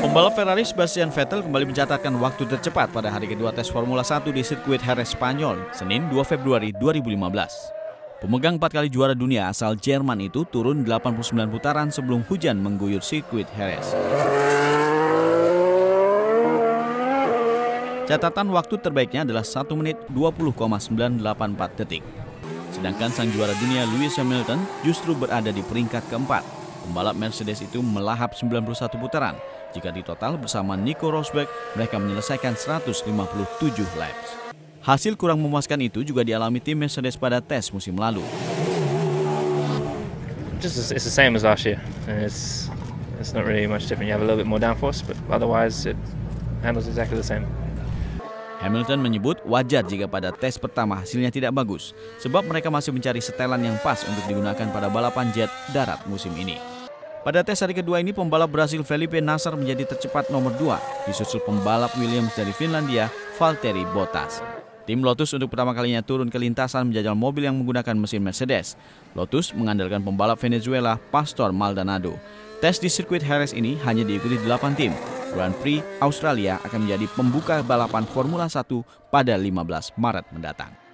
Pembalap Ferrari Sebastian Vettel kembali mencatatkan waktu tercepat pada hari kedua tes Formula 1 di sirkuit Jerez Spanyol, Senin 2 Februari 2015. Pemegang empat kali juara dunia asal Jerman itu turun 89 putaran sebelum hujan mengguyur sirkuit Jerez. Catatan waktu terbaiknya adalah 1 menit 20,984 detik. Sedangkan sang juara dunia Lewis Hamilton justru berada di peringkat keempat Pembalap Mercedes itu melahap 91 putaran. Jika ditotal bersama Nico Rosberg, mereka menyelesaikan 157 laps. Hasil kurang memuaskan itu juga dialami tim Mercedes pada tes musim lalu. it's the same as last year. It's it's not really much different. You have a little bit more downforce, but otherwise it handles exactly the same. Hamilton menyebut wajar jika pada tes pertama hasilnya tidak bagus, sebab mereka masih mencari setelan yang pas untuk digunakan pada balapan jet darat musim ini. Pada tes hari kedua ini pembalap Brasil Felipe Nasar menjadi tercepat nomor dua, disusul pembalap Williams dari Finlandia Valtteri Bottas. Tim Lotus untuk pertama kalinya turun ke lintasan menjajal mobil yang menggunakan mesin Mercedes. Lotus mengandalkan pembalap Venezuela Pastor Maldonado. Tes di sirkuit Harris ini hanya diikuti delapan tim. Grand Prix Australia akan menjadi pembuka balapan Formula 1 pada 15 Maret mendatang.